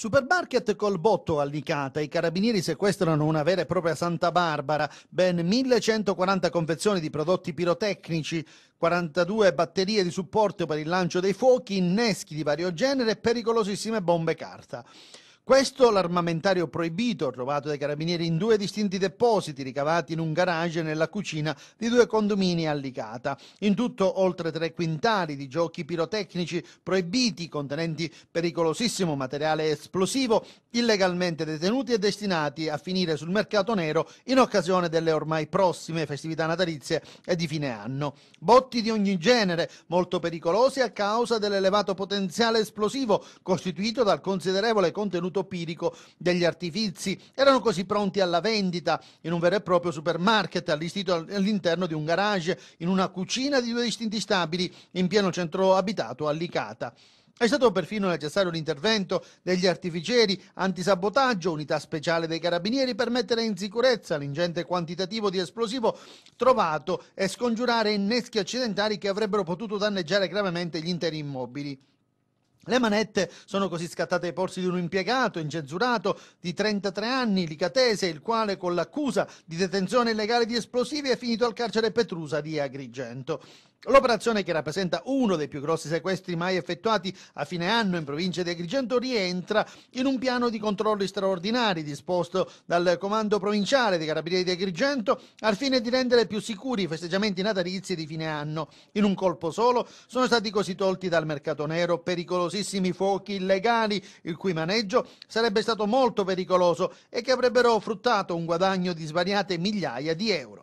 Supermarket col botto allicata, i carabinieri sequestrano una vera e propria Santa Barbara, ben 1140 confezioni di prodotti pirotecnici, 42 batterie di supporto per il lancio dei fuochi, inneschi di vario genere e pericolosissime bombe carta. Questo l'armamentario proibito, trovato dai carabinieri in due distinti depositi ricavati in un garage nella cucina di due condomini a Licata. In tutto oltre tre quintali di giochi pirotecnici proibiti contenenti pericolosissimo materiale esplosivo, illegalmente detenuti e destinati a finire sul mercato nero in occasione delle ormai prossime festività natalizie e di fine anno. Botti di ogni genere, molto pericolosi a causa dell'elevato potenziale esplosivo costituito dal considerevole contenuto mercato pirico degli artifizi. Erano così pronti alla vendita in un vero e proprio supermarket allestito all'interno di un garage, in una cucina di due distinti stabili in pieno centro abitato a Licata. È stato perfino necessario l'intervento degli artificieri, antisabotaggio, unità speciale dei carabinieri per mettere in sicurezza l'ingente quantitativo di esplosivo trovato e scongiurare inneschi accidentali che avrebbero potuto danneggiare gravemente gli interi immobili. Le manette sono così scattate ai polsi di un impiegato incensurato di 33 anni, Licatese, il quale con l'accusa di detenzione illegale di esplosivi è finito al carcere Petrusa di Agrigento. L'operazione, che rappresenta uno dei più grossi sequestri mai effettuati a fine anno in provincia di Agrigento, rientra in un piano di controlli straordinari disposto dal Comando Provinciale dei Carabinieri di Agrigento al fine di rendere più sicuri i festeggiamenti natalizi di fine anno. In un colpo solo sono stati così tolti dal mercato nero pericolosi numerosissimi fuochi illegali, il cui maneggio sarebbe stato molto pericoloso e che avrebbero fruttato un guadagno di svariate migliaia di euro.